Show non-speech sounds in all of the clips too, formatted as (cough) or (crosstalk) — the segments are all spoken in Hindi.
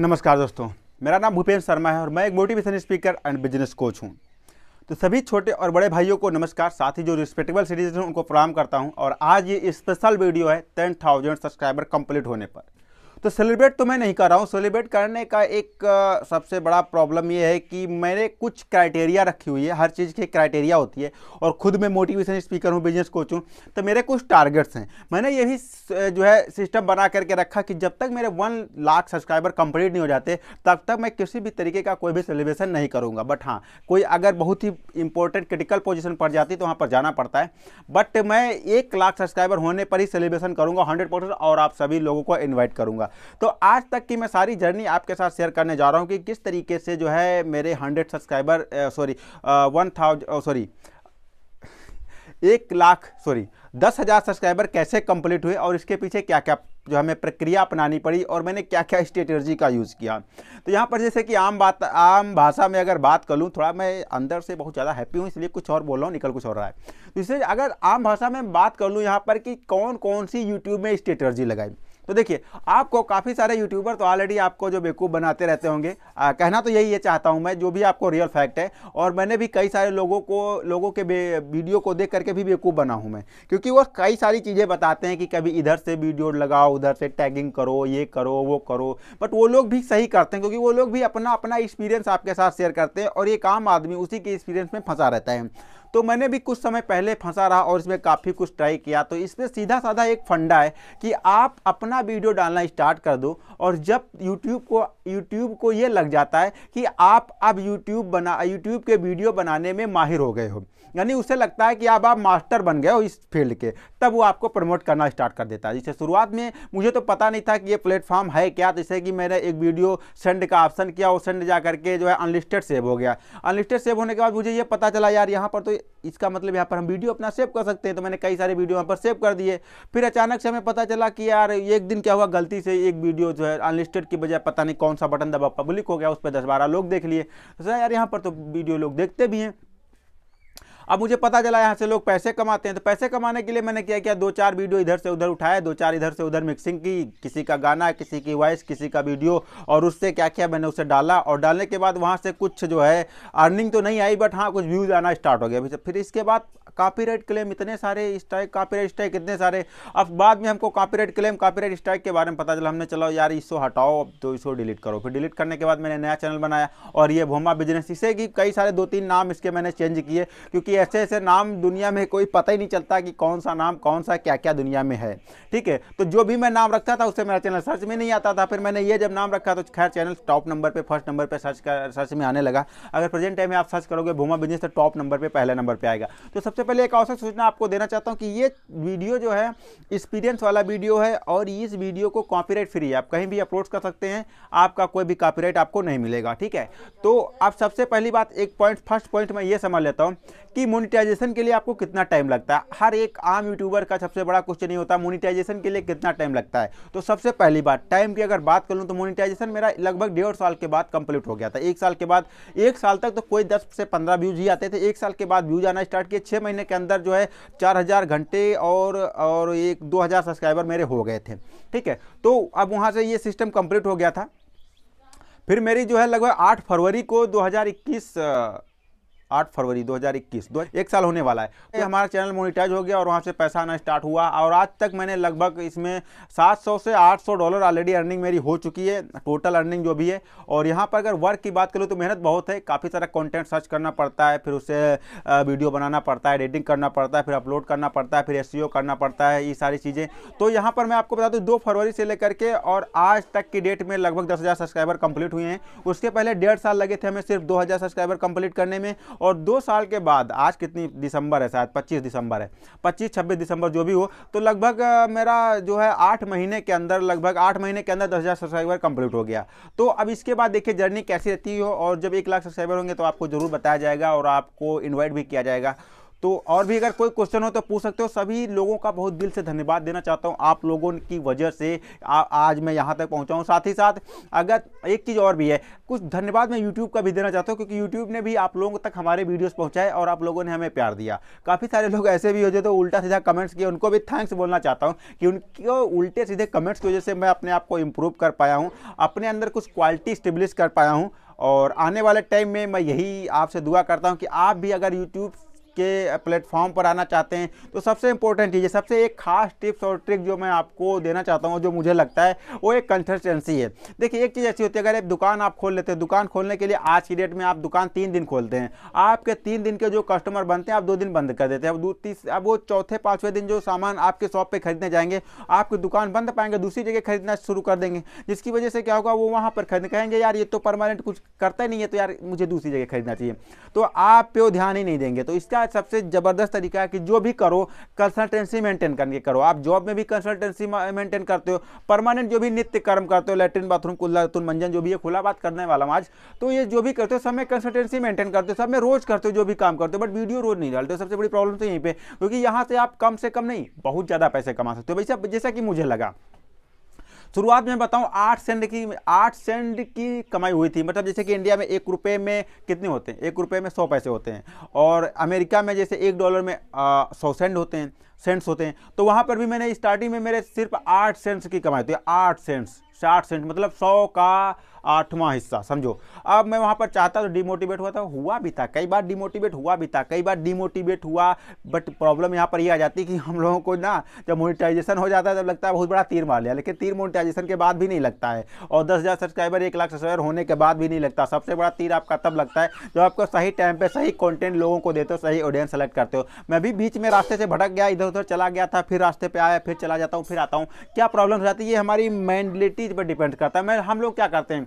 नमस्कार दोस्तों मेरा नाम भूपेंद्र शर्मा है और मैं एक motivation speaker and business coach हूँ तो सभी छोटे और बड़े भाइयों को नमस्कार साथ ही जो रिस्पेक्टेबल सिटीजन उनको प्रणाम करता हूँ और आज ये स्पेशल वीडियो है टेन थाउजेंड सब्सक्राइबर कंप्लीट होने पर तो सेलिब्रेट तो मैं नहीं कर रहा हूँ सेलिब्रेट करने का एक सबसे बड़ा प्रॉब्लम ये है कि मैंने कुछ क्राइटेरिया रखी हुई है हर चीज़ की क्राइटेरिया होती है और ख़ुद मैं मोटिवेशन स्पीकर हूँ बिजनेस कोच हूँ तो मेरे कुछ टारगेट्स हैं मैंने ये भी जो है सिस्टम बना करके रखा कि जब तक मेरे वन लाख सब्सक्राइबर कंप्लीट नहीं हो जाते तब तक मैं किसी भी तरीके का कोई भी सेलिब्रेशन नहीं करूँगा बट हाँ कोई अगर बहुत ही इंपॉर्टेंट क्रिटिकल पोजिशन पर जाती तो वहाँ पर जाना पड़ता है बट मैं एक लाख सब्सक्राइबर होने पर ही सेलिब्रेशन करूँगा हंड्रेड और आप सभी लोगों को इन्वाइट करूँगा होगा तो आज तक की मैं सारी जर्नी आपके साथ शेयर करने जा रहा हूँ कि किस तरीके से जो है मेरे hundred subscriber sorry one sorry एक लाख सॉरी दस हज़ार सब्सक्राइबर कैसे कंप्लीट हुए और इसके पीछे क्या क्या जो हमें प्रक्रिया अपनानी पड़ी और मैंने क्या क्या स्ट्रेटर्जी का यूज़ किया तो यहाँ पर जैसे कि आम बात आम भाषा में अगर बात कर लूँ थोड़ा मैं अंदर से बहुत ज़्यादा हैप्पी हूँ इसलिए कुछ और बोल रहा हूँ निकल कुछ और रहा है तो इसलिए अगर आम भाषा में बात कर लूँ यहाँ पर कि कौन कौन सी यूट्यूब में स्ट्रेटर्जी लगाई तो देखिए आपको काफ़ी सारे यूट्यूबर तो ऑलरेडी आपको जो बेवकूफ़ बनाते रहते होंगे आ, कहना तो यही है चाहता हूँ मैं जो भी आपको रियल फैक्ट है और मैंने भी कई सारे लोगों को लोगों के वीडियो को देख करके भी बेवकूफ़ बना हूँ मैं क्योंकि वो कई सारी चीज़ें बताते हैं कि कभी इधर से वीडियो लगाओ उधर से टैगिंग करो ये करो वो करो बट वो लोग भी सही करते हैं क्योंकि वो लोग भी अपना अपना एक्सपीरियंस आपके साथ शेयर करते हैं और एक आम आदमी उसी के एक्सपीरियंस में फंसा रहता है तो मैंने भी कुछ समय पहले फंसा रहा और इसमें काफ़ी कुछ ट्राई किया तो इसमें सीधा साधा एक फंडा है कि आप अपना वीडियो डालना स्टार्ट कर दो और जब यूट्यूब को यूट्यूब को ये लग जाता है कि आप अब यूट्यूब बना यूट्यूब के वीडियो बनाने में माहिर हो गए हो यानी उसे लगता है कि अब आप मास्टर बन गए हो इस फील्ड के तब वो आपको प्रमोट करना स्टार्ट कर देता है जैसे शुरुआत में मुझे तो पता नहीं था कि ये प्लेटफॉर्म है क्या जैसे कि मैंने एक वीडियो सेंड का ऑप्शन किया वो सेंड जा करके जो है अनलिस्टेड सेव हो गया अनलिस्टेड सेव होने के बाद मुझे ये पता चला यार यहाँ पर तो इसका मतलब यहाँ पर हम वीडियो अपना सेव कर सकते हैं तो मैंने कई सारे वीडियो यहाँ पर सेव कर दिए फिर अचानक से हमें पता चला कि यार एक दिन क्या हुआ गलती से एक वीडियो जो है अनलिस्टेड की बजाय पता नहीं कौन सा बटन दबा पब्लिक हो गया उस पर दस बारह लोग देख लिए तो यार यहाँ पर तो वीडियो लोग देखते भी हैं अब मुझे पता चला यहाँ से लोग पैसे कमाते हैं तो पैसे कमाने के लिए मैंने क्या किया दो चार वीडियो इधर से उधर उठाए दो चार इधर से उधर मिक्सिंग की किसी का गाना किसी की वॉइस किसी का वीडियो और उससे क्या किया मैंने उसे डाला और डालने के बाद वहाँ से कुछ जो है अर्निंग तो नहीं आई बट हाँ कुछ व्यूज़ आना स्टार्ट हो गया फिर इसके बाद कॉपीराइट क्लेम इतने सारे स्ट्राइक कॉपीराइट स्ट्राइक इतने सारे अब बाद में हमको कॉपीराइट क्लेम कॉपीराइट स्ट्राइक के बारे में पता चला हमने चलो यार इसको हटाओ अब तो इसको डिलीट करो फिर डिलीट करने के बाद मैंने नया चैनल बनाया और ये भोमा बिजनेस इसे कि कई सारे दो तीन नाम इसके मैंने चेंज किए क्योंकि ऐसे ऐसे नाम दुनिया में कोई पता ही नहीं चलता कि कौन सा नाम कौन सा क्या क्या दुनिया में है ठीक है तो जो भी मैं नाम रखता था उससे मेरा चैनल सर्च में नहीं आता था फिर मैंने ये जब नाम रखा तो खैर चैनल टॉप नंबर पर फर्स्ट नंबर पर सर्च सर्च में आने लगा अगर प्रेजेंट टाइम में आप सर्च करोगे भूमा बिजनेस तो टॉप नंबर पर पहले नंबर पर आएगा तो सबसे पहले एक आवश्यक सूचना आपको देना चाहता हूँ कि ये वीडियो जो है एक्सपीरियंस वाला वीडियो है और इस वीडियो को कॉपीराइट फ्री है आप कहीं भी अपलोड कर सकते हैं आपका कोई भी कॉपीराइट आपको नहीं मिलेगा ठीक है तो आप सबसे पहली बात एक पॉइंट फर्स्ट पॉइंट मैं ये समझ लेता हूँ कि मोनिटाइजेशन के लिए आपको कितना टाइम लगता है हर एक आम यूट्यूबर का सबसे बड़ा क्वेश्चन ही होता है मोनिटाइजेशन के लिए कितना टाइम लगता है तो सबसे पहली बात टाइम की अगर बात करूँ तो मोनिटाइजेशन मेरा लगभग डेढ़ साल के बाद कंप्लीट हो गया था एक साल के बाद एक साल तक तो कोई दस से पंद्रह व्यूज ही आते थे एक साल के बाद व्यूज आना स्टार्ट किए छः महीने के अंदर जो है चार हज़ार घंटे और और एक दो हज़ार सब्सक्राइबर मेरे हो गए थे ठीक है तो अब वहाँ से ये सिस्टम कंप्लीट हो गया था फिर मेरी जो है लगभग आठ फरवरी को दो आठ फरवरी 2021 दो एक साल होने वाला है तो हमारा चैनल मोनिटाइज हो गया और वहाँ से पैसा आना स्टार्ट हुआ और आज तक मैंने लगभग इसमें 700 से 800 डॉलर ऑलरेडी अर्निंग मेरी हो चुकी है टोटल अर्निंग जो भी है और यहाँ पर अगर वर्क की बात करूँ तो मेहनत बहुत है काफ़ी सारा कॉन्टेंट सर्च करना पड़ता है फिर उसे वीडियो बनाना पड़ता है एडिटिंग करना पड़ता है फिर अपलोड करना पड़ता है फिर एस e करना पड़ता है ये सारी चीज़ें तो यहाँ पर मैं आपको बता दूँ दो फरवरी से लेकर के और आज तक की डेट में लगभग दस सब्सक्राइबर कंप्लीट हुए हैं उसके पहले डेढ़ साल लगे थे हमें सिर्फ दो सब्सक्राइबर कंप्लीट करने में और दो साल के बाद आज कितनी दिसंबर है शायद पच्चीस दिसंबर है पच्चीस छब्बीस दिसंबर जो भी हो तो लगभग मेरा जो है आठ महीने के अंदर लगभग आठ महीने के अंदर दस हज़ार सब्सक्राइबर कंप्लीट हो गया तो अब इसके बाद देखिए जर्नी कैसी रहती हो और जब एक लाख सब्सक्राइबर होंगे तो आपको ज़रूर बताया जाएगा और आपको इन्वाइट भी किया जाएगा तो और भी अगर कोई क्वेश्चन हो तो पूछ सकते हो सभी लोगों का बहुत दिल से धन्यवाद देना चाहता हूँ आप लोगों की वजह से आ, आज मैं यहाँ तक पहुँचाऊँ साथ ही साथ अगर एक चीज़ और भी है कुछ धन्यवाद मैं यूट्यूब का भी देना चाहता हूँ क्योंकि यूट्यूब ने भी आप लोगों तक हमारे वीडियोज़ पहुँचाए और आप लोगों ने हमें प्यार दिया काफ़ी सारे लोग ऐसे भी हो जाए तो उल्टा सीधा कमेंट्स किए उनको भी थैंक्स बोलना चाहता हूँ कि उनको उल्टे सीधे कमेंट्स की वजह से मैं अपने आप को इम्प्रूव कर पाया हूँ अपने अंदर कुछ क्वालिटी स्टेब्लिश कर पाया हूँ और आने वाले टाइम में मैं यही आपसे दुआ करता हूँ कि आप भी अगर यूट्यूब के प्लेटफॉर्म पर आना चाहते हैं तो सबसे इंपॉर्टेंट चीज़ है सबसे एक खास टिप्स और ट्रिक जो मैं आपको देना चाहता हूँ जो मुझे लगता है वो एक कंसिस्टेंसी है देखिए एक चीज़ ऐसी होती है अगर एक दुकान आप खोल लेते हैं दुकान खोलने के लिए आज की डेट में आप दुकान तीन दिन खोलते हैं आपके तीन दिन के जो कस्टमर बनते हैं आप दो दिन बंद कर देते हैं अब दो तीस अब वो चौथे पाँचवें दिन जो सामान आपके शॉप पर खरीदने जाएंगे आपकी दुकान बंद पाएंगे दूसरी जगह खरीदना शुरू कर देंगे जिसकी वजह से क्या होगा वो वहाँ पर खरीद कहेंगे यार ये तो परमानेंट कुछ करता ही नहीं है तो यार मुझे दूसरी जगह खरीदना चाहिए तो आप पे ध्यान ही नहीं देंगे तो इसका है सबसे ज़बरदस्त तरीका है कि जो भी करो कंसल्टेंसी मेंटेन करके करो आप जॉब में भी कंसल्टेंसी मेंटेन करते हो परमानेंट जो भी नित्य कर्म करते हो लेटरिन बाथरूम कुल्ला तुन मंजन जो भी है खुला बात करने वाला हूँ आज तो ये जो भी करते हो सब में कंसल्टेंसी मेंटेन करते हो सब में रोज़ करते हो जो भी काम करते हो बट वीडियो रोज़ नहीं डालते हो सबसे बड़ी प्रॉब्लम तो यहीं पर क्योंकि यहाँ से आप कम से कम नहीं बहुत ज़्यादा पैसे कमा सकते हो वैसे जैसा कि मुझे लगा शुरुआत में बताऊँ आठ सेंट की आठ सेंट की कमाई हुई थी मतलब जैसे कि इंडिया में एक रुपये में कितने होते हैं एक रुपये में सौ पैसे होते हैं और अमेरिका में जैसे एक डॉलर में सौ सेंट होते हैं सेंट्स होते हैं तो वहाँ पर भी मैंने स्टार्टिंग में मेरे सिर्फ आठ सेंट्स की कमाई थी आठ सेंट्स साठ सेंट मतलब सौ का आठवां हिस्सा समझो अब मैं वहाँ पर चाहता तो डिमोटिवेट हुआ था हुआ भी था कई बार डिमोटिवेट हुआ भी था कई बार डिमोटिवेट हुआ बट प्रॉब्लम यहाँ पर ये यह आ जाती कि हम लोगों को ना जब मोनिटाइजेशन हो जाता है तब लगता है बहुत बड़ा तीर मार लिया लेकिन तीर मोनिटाइजेशन के बाद भी नहीं लगता है और दस हज़ार सब्सक्राइबर एक लाख सब्सक्राइबर होने के बाद भी नहीं लगता सबसे बड़ा तीर आपका तब लगता है जब आपको सही टाइम पर सही कॉन्टेंट लोगों को देते हो सही ऑडियंस सेलेक्ट करते हो मैं भी बीच में रास्ते से भटक गया इधर उधर चला गया था फिर रास्ते पे आया फिर चला जाता हूँ फिर आता हूँ क्या प्रॉब्लम हो जाती है ये हमारी मैंडलिटी पर डिपेंड करता है मैं हम लोग क्या करते हैं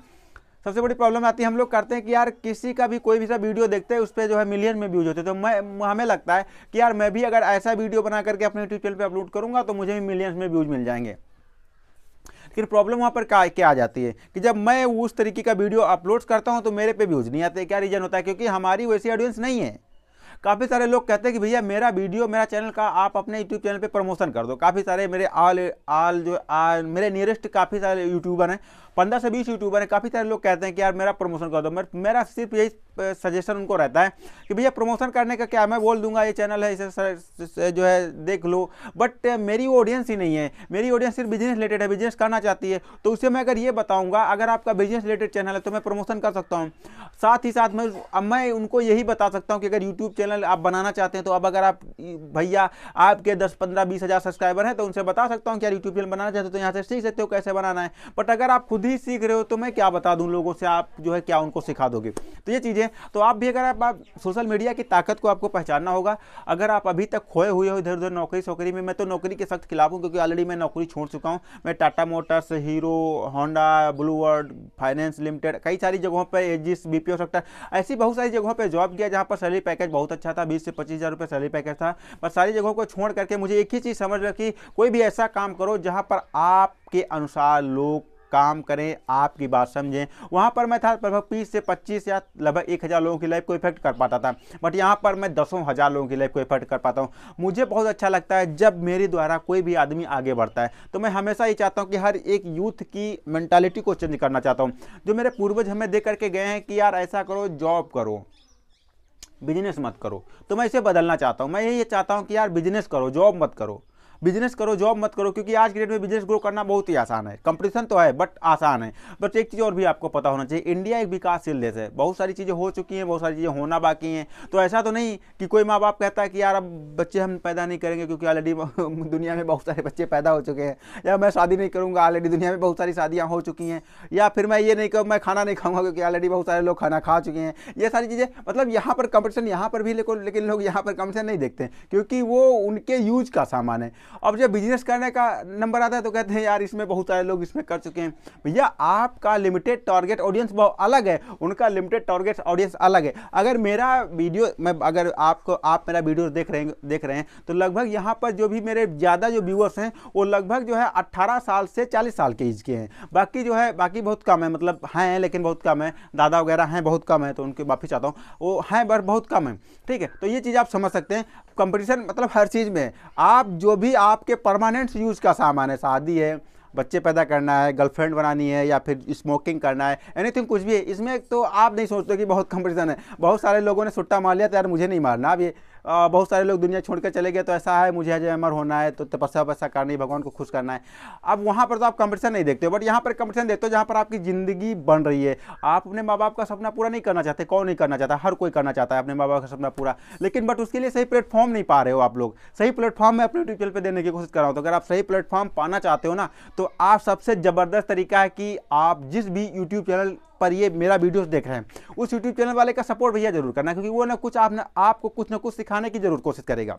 सबसे बड़ी प्रॉब्लम आती है हम लोग करते हैं कि यार किसी का भी कोई भी सा वीडियो देखते हैं उस पर जो है मिलियन में व्यूज होते हैं तो मैं हमें लगता है कि यार मैं भी अगर ऐसा वीडियो बना करके अपने यूट्यूब चैनल पर अपलोड करूँगा तो मुझे भी मिलियंस में व्यूज मिल जाएंगे फिर प्रॉब्लम वहाँ पर क्या क्या आ जाती है कि जब मैं उस तरीके का वीडियो अपलोड करता हूँ तो मेरे पे व्यूज नहीं आते क्या रीज़न होता है क्योंकि हमारी वैसी ऑडियंस नहीं है काफ़ी सारे लोग कहते हैं कि भैया मेरा वीडियो मेरा चैनल का आप अपने यूट्यूब चैनल पे प्रमोशन कर दो काफ़ी सारे मेरे आल आल जो आल मेरे नियरेस्ट काफ़ी सारे यूट्यूबर हैं पंद्रह से बीस यूट्यूबर हैं काफ़ी सारे लोग कहते हैं कि यार मेरा प्रमोशन कर दो मेरा सिर्फ यही सजेशन उनको रहता है कि भैया प्रमोशन करने का क्या मैं बोल दूंगा ये चैनल है इसे जो है देख लो बट मेरी ऑडियंस ही नहीं है मेरी ऑडियंस सिर्फ बिजनेस रिलेटेड है बिजनेस करना चाहती है तो उसे मैं अगर ये बताऊँगा अगर आपका बिजनेस रिलेटेड चैनल है तो मैं प्रमोशन कर सकता हूँ साथ ही साथ मैं मैं उनको यही बता सकता हूँ कि अगर यूट्यूब चैनल आप बनाना चाहते हैं तो अब अगर आप भैया आपके दस पंद्रह बीस हज़ार सब्सक्राइबर हैं तो उनसे बता सकता हूँ कि यार यूट्यूब चैनल बनाना चाहते हो तो यहाँ से सीख सकते हो कैसे बनाना है बट अगर आप खुद ही सीख रहे हो तो मैं क्या बता दूँ लोगों से आप जो है क्या उनको सिखा दोगे तो ये चीज़ें तो आप भी अगर आप, आप सोशल मीडिया की ताकत को आपको पहचानना होगा अगर आप अभी तक खोए हुए हो इधर उधर नौकरी सौकरी में मैं तो नौकरी के सख्त खिलाफ हूँ क्योंकि ऑलरेडी मैं नौकरी छोड़ चुका हूँ मैं Tata Motors Hero Honda Blue World Finance Limited कई सारी जगहों पर एजिस बी पी सेक्टर ऐसी बहुत सारी जगहों पर जॉब किया जहाँ पर सैलरी पैकेज बहुत अच्छा था बीस से पच्चीस हज़ार सैलरी पैकेज था पर सारी जगहों को छोड़ करके मुझे एक ही चीज़ समझ लग कि कोई भी ऐसा काम करो जहाँ पर आपके अनुसार लोग काम करें आपकी बात समझें वहाँ पर मैं था लगभग बीस से पच्चीस या लगभग एक हज़ार लोगों की लाइफ को इफेक्ट कर पाता था बट यहाँ पर मैं दसों हज़ार लोगों की लाइफ को इफेक्ट कर पाता हूँ मुझे बहुत अच्छा लगता है जब मेरे द्वारा कोई भी आदमी आगे बढ़ता है तो मैं हमेशा ये चाहता हूँ कि हर एक यूथ की मैंटालिटी को चेंज करना चाहता हूँ जो मेरे पूर्वज हमें दे करके गए हैं कि यार ऐसा करो जॉब करो बिजनेस मत करो तो मैं इसे बदलना चाहता हूँ मैं यही चाहता हूँ कि यार बिजनेस करो जॉब मत करो बिजनेस करो जॉब मत करो क्योंकि आज के डेट में बिजनेस ग्रो करना बहुत ही आसान है कंपटीशन तो है बट आसान है बट एक चीज़ और भी आपको पता होना चाहिए इंडिया एक विकासशील देश है बहुत सारी चीज़ें हो चुकी हैं बहुत सारी चीज़ें होना बाकी हैं तो ऐसा तो नहीं कि कोई माँ बाप कहता है कि यार अब बच्चे हम पैदा नहीं करेंगे क्योंकि ऑलरेडी (laughs) दुनिया में बहुत सारे बच्चे पैदा हो चुके हैं या मैं शादी नहीं करूँगा ऑलरेडी दुनिया में बहुत सारी शादियाँ हो चुकी हैं या फिर मैं ये नहीं कहूँ मैं खाना नहीं खाऊंगा क्योंकि ऑलरेडी बहुत सारे लोग खाना खा चुके हैं ये सारी चीज़ें मतलब यहाँ पर कंपटीशन यहाँ पर भी लेकिन लोग यहाँ पर कंपटीशन नहीं देखते क्योंकि वो उनके यूज का सामान है अब जब बिजनेस करने का नंबर आता है तो कहते हैं यार इसमें बहुत सारे लोग इसमें कर चुके हैं भैया आपका लिमिटेड टारगेट ऑडियंस बहुत अलग है उनका लिमिटेड टारगेट ऑडियंस अलग है अगर मेरा वीडियो मैं अगर आपको आप मेरा वीडियो देख रहे देख रहे हैं तो लगभग यहाँ पर जो भी मेरे ज़्यादा जो व्यूअर्स हैं वो लगभग जो है अट्ठारह साल से चालीस साल के एज के हैं बाकी जो है बाकी बहुत कम है मतलब हैं लेकिन बहुत कम है दादा वगैरह हैं बहुत कम है तो उनके माफ़ी चाहता हूँ वो हैं बट बहुत कम है ठीक है तो ये चीज़ आप समझ सकते हैं कंपटीशन मतलब हर चीज़ में आप जो भी आपके परमानेंट यूज़ का सामान है शादी है बच्चे पैदा करना है गर्लफ्रेंड बनानी है या फिर स्मोकिंग करना है एनीथिंग कुछ भी है इसमें तो आप नहीं सोचते कि बहुत कंपटीशन है बहुत सारे लोगों ने सुट्टा मार लिया तो यार मुझे नहीं मारना अब ये बहुत सारे लोग दुनिया छोड़कर चले गए तो ऐसा है मुझे अजय अमर होना है तो तपस्या वपस्या करनी भगवान को खुश करना है अब वहाँ पर तो आप कंपटीशन नहीं देखते हो बट यहाँ पर कंपटीशन देखते हो जहाँ पर आपकी ज़िंदगी बन रही है आप अपने माँ बाप का सपना पूरा नहीं करना चाहते कौन नहीं करना चाहता हर कोई करना चाहता है अपने माँ बाप का सपना पूरा लेकिन बट उसके लिए सही प्लेटफॉर्म नहीं पा रहे हो आप लोग सही प्लेटफॉर्म मैं अपने यूट्यूब चैनल पर देने की कोशिश कर रहा हूँ तो अगर आप सही प्लेटफॉर्म पाना चाहते हो ना तो आप सबसे ज़बरदस्त तरीका है कि आप जिस भी यूट्यूब चैनल पर ये मेरा वीडियोस देख रहे हैं उस यूट्यूब चैनल वाले का सपोर्ट भैया जरूर करना क्योंकि वो ना कुछ आप ना आपको कुछ ना कुछ सिखाने की जरूर कोशिश करेगा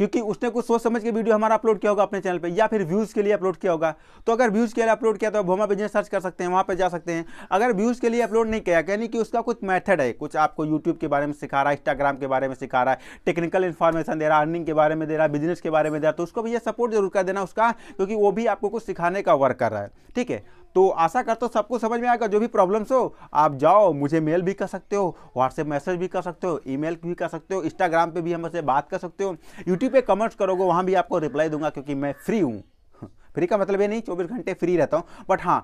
क्योंकि उसने कुछ सोच समझ के वीडियो हमारा अपलोड किया होगा अपने चैनल पे या फिर व्यूज़ के लिए अपलोड किया होगा तो अगर व्यूज़ के लिए अपलोड किया तो आप भोमा बिजनेस सर्च कर सकते हैं वहाँ पर जा सकते हैं अगर व्यूज़ के लिए अपलोड नहीं किया यानी कि उसका कुछ मैथड है कुछ आपको यूट्यूब के बारे में सिखा रहा है इंस्टाग्राम के बारे में सिखा रहा है टेक्निकल इन्फॉर्मेशन दे रहा है अर्निंग के बारे में दे रहा है बिजनेस के बारे में दे रहा है तो उसको भी ये सपोर्ट जरूर कर देना उसका क्योंकि वो भी आपको कुछ सिखाने का वर्क कर रहा है ठीक है तो आशा करता हूँ सबको समझ में आएगा जो भी प्रॉब्लम्स हो आप जाओ मुझे मेल भी कर सकते हो व्हाट्सएप मैसेज भी कर सकते हो ईमेल भी कर सकते हो इंस्टाग्राम पे भी हमसे बात कर सकते हो यूट्यूब पे कमेंट्स करोगे वहाँ भी आपको रिप्लाई दूंगा क्योंकि मैं फ्री हूँ फ्री का मतलब ये नहीं चौबीस घंटे फ्री रहता हूँ बट हाँ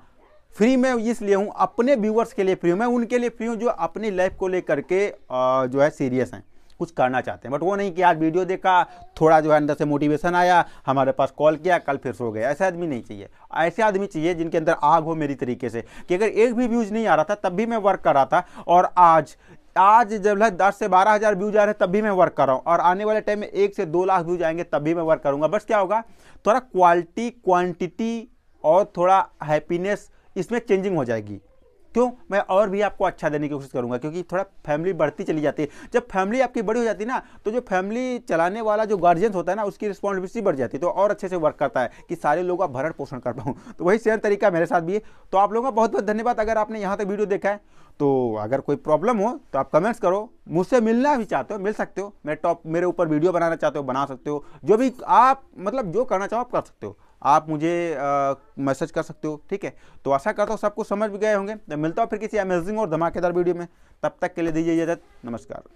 फ्री मैं इसलिए हूँ अपने व्यूवर्स के लिए फ्री हूँ मैं उनके लिए फ्री हूँ जो अपनी लाइफ को लेकर के जो है सीरियस हैं कुछ करना चाहते हैं बट वो नहीं कि आज वीडियो देखा थोड़ा जो है अंदर से मोटिवेशन आया हमारे पास कॉल किया कल फिर सो गए ऐसे आदमी नहीं चाहिए ऐसे आदमी चाहिए जिनके अंदर आग हो मेरी तरीके से कि अगर एक भी व्यूज़ नहीं आ रहा था तब भी मैं वर्क कर रहा था और आज आज जब है दस से बारह हज़ार व्यूज आ रहे हैं तब भी मैं वर्क कर रहा हूँ और आने वाले टाइम में एक से दो लाख व्यूज आएंगे तब भी मैं वर्क करूँगा बस क्या होगा थोड़ा क्वालिटी क्वांटिटी और थोड़ा हैप्पीनेस इसमें चेंजिंग हो जाएगी क्यों मैं और भी आपको अच्छा देने की कोशिश करूंगा क्योंकि थोड़ा फैमिली बढ़ती चली जाती है जब फैमिली आपकी बड़ी हो जाती है ना तो जो फैमिली चलाने वाला जो गार्जियन होता है ना उसकी रिस्पॉन्सिबिलिटी बढ़ जाती है तो और अच्छे से वर्क करता है कि सारे लोग आप भरण पोषण कर पाऊँ तो वही सेम तरीका मेरे साथ भी है तो आप लोगों का बहुत बहुत धन्यवाद अगर आपने यहाँ तक वीडियो देखा है तो अगर कोई प्रॉब्लम हो तो आप कमेंट्स करो मुझसे मिलना भी चाहते हो मिल सकते हो मेरे टॉप मेरे ऊपर वीडियो बनाना चाहते हो बना सकते हो जो भी आप मतलब जो करना चाहो आप कर सकते हो आप मुझे मैसेज कर सकते हो ठीक है तो आशा करता हूँ सबको समझ भी गए होंगे तो मिलता हूँ फिर किसी अमेजिंग और धमाकेदार वीडियो में तब तक के लिए दीजिए इजाज़त नमस्कार